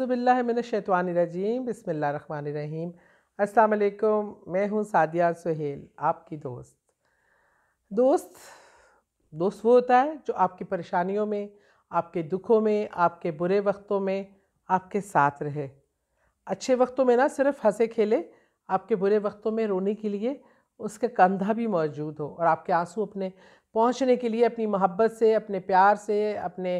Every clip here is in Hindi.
ज़बिल्लाशैतवानरजीम बसमीम अस्सलाम मैं हूँ सादिया सुहेल आपकी दोस्त दोस्त दोस्त वो होता है जो आपकी परेशानियों में आपके दुखों में आपके बुरे वक्तों में आपके साथ रहे अच्छे वक्तों में ना सिर्फ हंसे खेले आपके बुरे वक्तों में रोने के लिए उसके कंधा भी मौजूद हो और आपके आंसू अपने पहुँचने के लिए अपनी मोहब्बत से अपने प्यार से अपने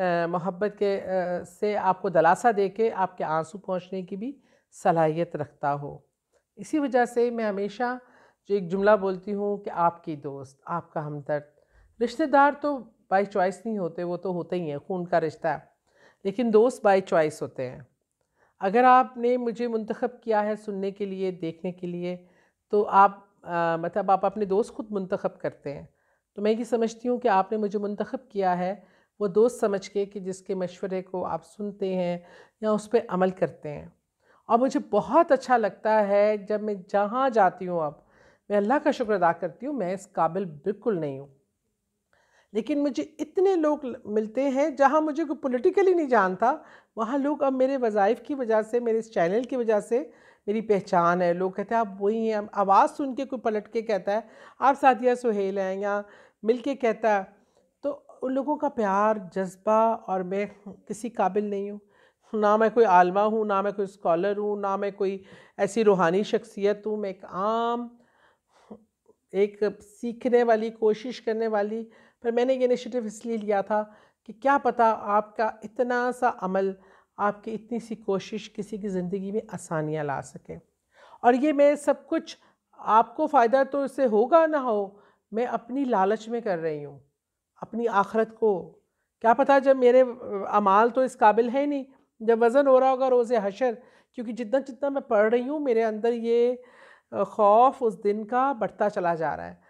मोहब्बत के से आपको दलासा दे के आपके आंसू पहुँचने की भी सलाहियत रखता हो इसी वजह से मैं हमेशा जो एक जुमला बोलती हूँ कि आपकी दोस्त आपका हमदर्द रिश्तेदार तो बाई चॉइस नहीं होते वो तो होते ही हैं खून का रिश्ता लेकिन दोस्त बाई चॉइस होते हैं अगर आपने मुझे मंतखब किया है सुनने के लिए देखने के लिए तो आप आ, मतलब आप अपने दोस्त खुद मंतखब करते हैं तो मैं ये समझती हूँ कि आपने मुझे मंतखब किया है वो दोस्त समझ के कि जिसके मशवरे को आप सुनते हैं या उस पर अमल करते हैं और मुझे बहुत अच्छा लगता है जब मैं जहाँ जाती हूँ अब मैं अल्लाह का शुक्र अदा करती हूँ मैं इस काबिल बिल्कुल नहीं हूँ लेकिन मुझे इतने लोग मिलते हैं जहाँ मुझे कोई पोलिटिकली नहीं जानता वहाँ लोग अब मेरे वज़ाइफ की वजह से मेरे इस चैनल की वजह से मेरी पहचान है लोग कहते हैं आप वही हैं आवाज़ सुन के कोई पलट के कहता है आप सादिया सुहेल हैं या मिल के कहता है उन लोगों का प्यार जज्बा और मैं किसी काबिल नहीं हूँ ना मैं कोई आलमा हूँ ना मैं कोई स्कॉलर हूँ ना मैं कोई ऐसी रूहानी शख्सियत हूँ मैं एक आम एक सीखने वाली कोशिश करने वाली पर मैंने ये इनिशिएटिव इसलिए लिया था कि क्या पता आपका इतना सा अमल आपकी इतनी सी कोशिश किसी की ज़िंदगी में आसानियाँ ला सके और ये मैं सब कुछ आपको फ़ायदा तो इससे होगा ना हो मैं अपनी लालच में कर रही हूँ अपनी आखरत को क्या पता जब मेरे अमाल तो इस काबिल है नहीं जब वज़न हो रहा होगा रोज़ हशर क्योंकि जितना जितना मैं पढ़ रही हूँ मेरे अंदर ये खौफ उस दिन का बढ़ता चला जा रहा है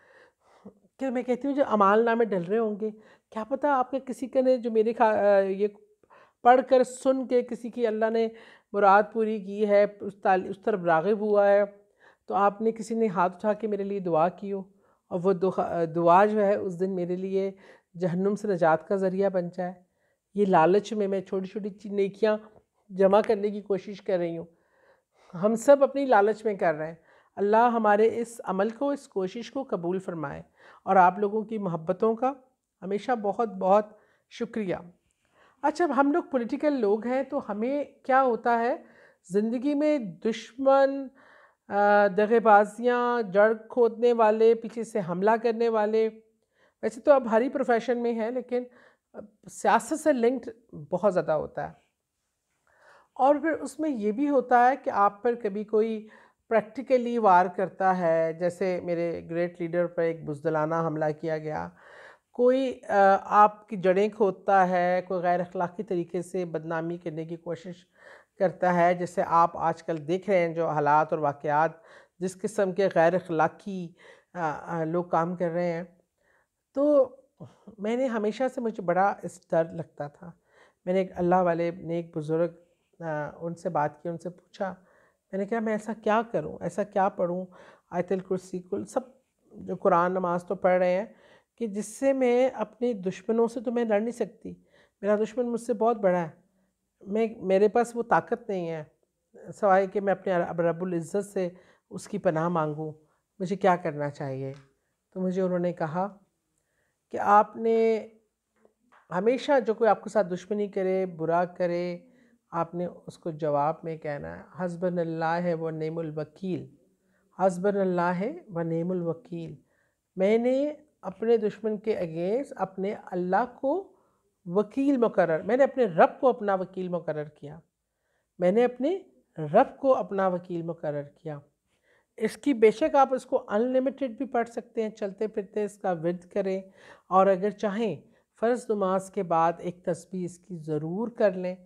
कि मैं कहती हूँ जो अमाल नामे डल रहे होंगे क्या पता आपके किसी के ने जो मेरे खा ये पढ़ कर सुन के किसी की अल्लाह ने मुराद पूरी की है उस उस तरफ रागब हुआ है तो आपने किसी ने हाथ उठा के मेरे लिए दुआ की हो और वो दुआ, दुआ जो है उस दिन मेरे लिए जहन्नुम से नजात का ज़रिया बन जाए ये लालच में मैं छोटी छोटी नेकियाँ जमा करने की कोशिश कर रही हूँ हम सब अपनी लालच में कर रहे हैं अल्लाह हमारे इस अमल को इस कोशिश को कबूल फरमाए और आप लोगों की मोहब्बतों का हमेशा बहुत बहुत शुक्रिया अच्छा अब हम लोग पॉलिटिकल लोग हैं तो हमें क्या होता है ज़िंदगी में दुश्मन दगेबाजियाँ जड़ खोदने वाले पीछे से हमला करने वाले वैसे तो अब हर ही प्रोफेशन में है लेकिन सियासत से लिंक्ड बहुत ज़्यादा होता है और फिर उसमें ये भी होता है कि आप पर कभी कोई प्रैक्टिकली वार करता है जैसे मेरे ग्रेट लीडर पर एक बुजदलाना हमला किया गया कोई आपकी जड़ें खोदता है कोई गैर अखलाक़ी तरीके से बदनामी करने की कोशिश करता है जैसे आप आजकल देख रहे हैं जो हालात और वाक़ात जिस किस्म के गैर अखलाक़ी लोग काम कर रहे हैं तो मैंने हमेशा से मुझे बड़ा इस डर लगता था मैंने एक अल्लाह वाले ने एक बुज़ुर्ग उनसे बात की उनसे पूछा मैंने कहा मैं ऐसा क्या करूं ऐसा क्या पढूं आयतल कुर्सी कुल सब जो कुरान नमाज तो पढ़ रहे हैं कि जिससे मैं अपने दुश्मनों से तो मैं लड़ नहीं सकती मेरा दुश्मन मुझसे बहुत बड़ा है मैं मेरे पास वो ताकत नहीं है सवाए कि मैं अपने रबुल इज़्ज़त से उसकी पनाह मांगूँ मुझे क्या करना चाहिए तो मुझे उन्होंने कहा कि आपने हमेशा जो कोई आपके साथ दुश्मनी करे बुरा करे आपने उसको जवाब में कहना है हसबन अल्लाह है व नेमुलवकील हसबन अल्लाह है व नेमुलवकील मैंने अपने दुश्मन के अगेंस्ट अपने अल्लाह को वकील मुकर मैंने अपने रब को अपना वकील मुकर किया मैंने अपने रब को अपना वकील मुकर किया इसकी बेशक आप इसको अनलिमिटेड भी पढ़ सकते हैं चलते फिरते इसका विद करें और अगर चाहें फ़र्ज़ नमाज के बाद एक तस्वीर इसकी ज़रूर कर लें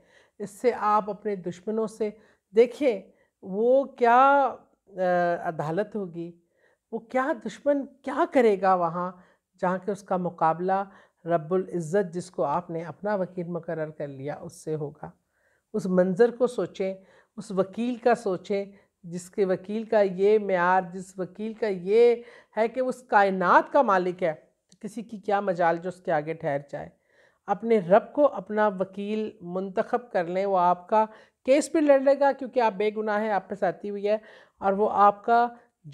इससे आप अपने दुश्मनों से देखें वो क्या अदालत होगी वो क्या दुश्मन क्या करेगा वहाँ जहाँ के उसका मुकाबला रब्बुल इज़्ज़त जिसको आपने अपना वकील मुकर कर लिया उससे होगा उस मंज़र को सोचें उस वकील का सोचें जिसके वकील का ये मैार जिस वकील का ये है कि उस कायनात का मालिक है तो किसी की क्या मजाल जो उसके आगे ठहर जाए अपने रब को अपना वकील मंतखब कर लें वो आपका केस भी लड़ लेगा क्योंकि आप बेगुनाह हैं आप पे साथी हुई है और वो आपका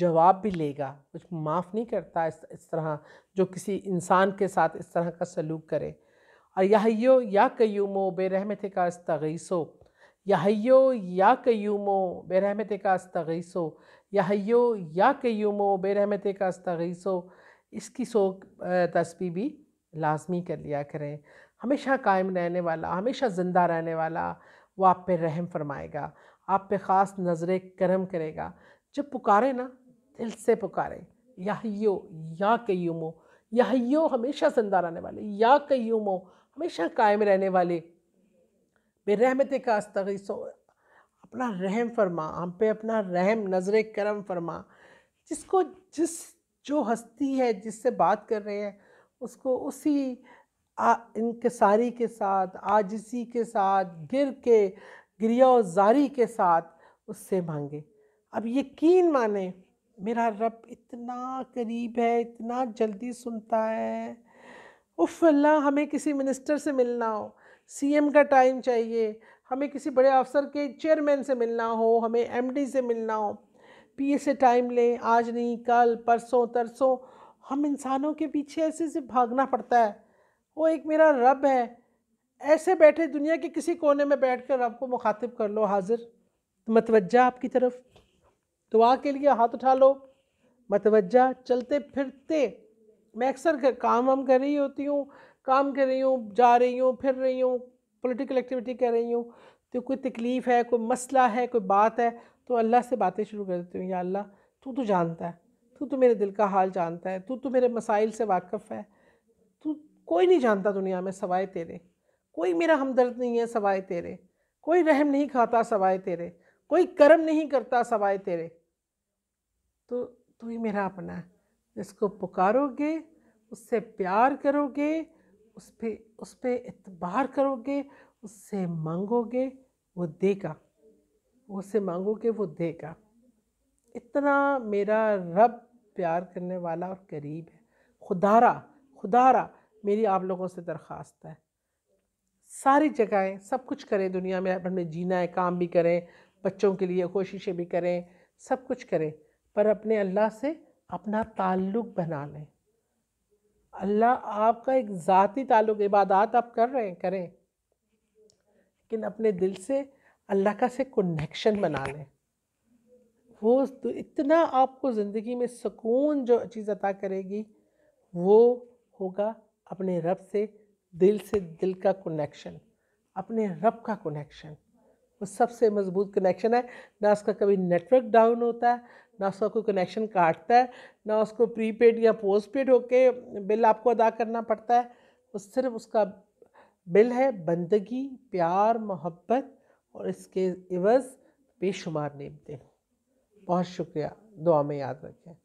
जवाब भी लेगा उसको माफ़ नहीं करता इस, इस तरह जो किसी इंसान के साथ इस तरह का सलूक करे और यहयो या कयूमो बेरहमत का अस्तगीसो यहयो या कयूमो बेरहमत का अस्तगीसो यहयो या कयूमो बेरहमत का अस्तगीसो इसकी सो तस्वी भी लाजमी कर लिया करें हमेशा कायम रहने वाला हमेशा ज़िंदा रहने वाला वो आप पे रहम फरमाएगा आप पे ख़ास नज़र करम करेगा जब पुकारे ना दिल से पुकारें याहियो या कयूमो याहियो हमेशा जिंदा रहने वाले या कयूमो हमेशा कायम रहने वाले बेरहमत का अस्तगीसो अपना रहम फरमा हम पे अपना रहम नजर करम फरमा जिसको जिस जो हस्ती है जिससे बात कर रहे हैं उसको उसी इंकसारी के साथ आजिसी के साथ गिर के गिरिया जारी के साथ उससे मांगे अब यकीन माने मेरा रब इतना करीब है इतना जल्दी सुनता है उफ अल्लाह हमें किसी मिनिस्टर से मिलना हो सीएम का टाइम चाहिए हमें किसी बड़े अफसर के चेयरमैन से मिलना हो हमें एमडी से मिलना हो पीए से टाइम लें आज नहीं कल परसों तरसों हम इंसानों के पीछे ऐसे से भागना पड़ता है वो एक मेरा रब है ऐसे बैठे दुनिया के किसी कोने में बैठ कर रब को मुखातिब कर लो हाजिर तो मतवजा आपकी तरफ़ दुआ तो के लिए हाथ उठा लो मतवजा चलते फिरते मैं अक्सर काम वाम कर रही होती हूँ काम कर रही हूँ जा रही हूँ फिर रही हूँ पॉलिटिकल एक्टिविटी कर रही हूँ तो कोई तकलीफ़ है कोई मसला है कोई बात है तो अल्लाह से बातें शुरू कर देती हूँ या अल्लाह तू तो जानता है तू तो मेरे दिल का हाल जानता है तू तो मेरे मसाइल से वाकफ़ है तू कोई नहीं जानता दुनिया में सवाए तेरे कोई मेरा हमदर्द नहीं है सवाए तेरे कोई रहम नहीं खाता सवाए तेरे कोई कर्म नहीं करता सवाए तेरे तो तू ही मेरा अपना है जिसको पुकारोगे उससे प्यार करोगे उस पर उस पर इतबार करोगे उससे मांगोगे वो देगा उससे मांगोगे वो देगा इतना मेरा रब प्यार करने वाला और करीब है खुदारा खुदारा मेरी आप लोगों से दरख्वास्त है सारी जगहें सब कुछ करें दुनिया में अपने जीना है काम भी करें बच्चों के लिए कोशिशें भी करें सब कुछ करें पर अपने अल्लाह से अपना ताल्लुक़ बना लें अल्लाह आपका एक ज़ाती ताल्लुक इबादत आप कर रहे हैं करें लेकिन अपने दिल से अल्लाह का से कनेक्शन बना लें वो तो इतना आपको ज़िंदगी में सुकून जो चीज़ अता करेगी वो होगा अपने रब से दिल से दिल का कनेक्शन अपने रब का कनेक्शन वो सबसे मज़बूत कनेक्शन है ना उसका कभी नेटवर्क डाउन होता है ना उसका कोई कनेक्शन काटता है ना उसको प्रीपेड या पोस्ट पेड होके बिल आपको अदा करना पड़ता है वो सिर्फ उसका बिल है बंदगी प्यार मोहब्बत और इसके इवज़ बेशुमार नेमते हैं बहुत शुक्रिया दुआ में याद रखें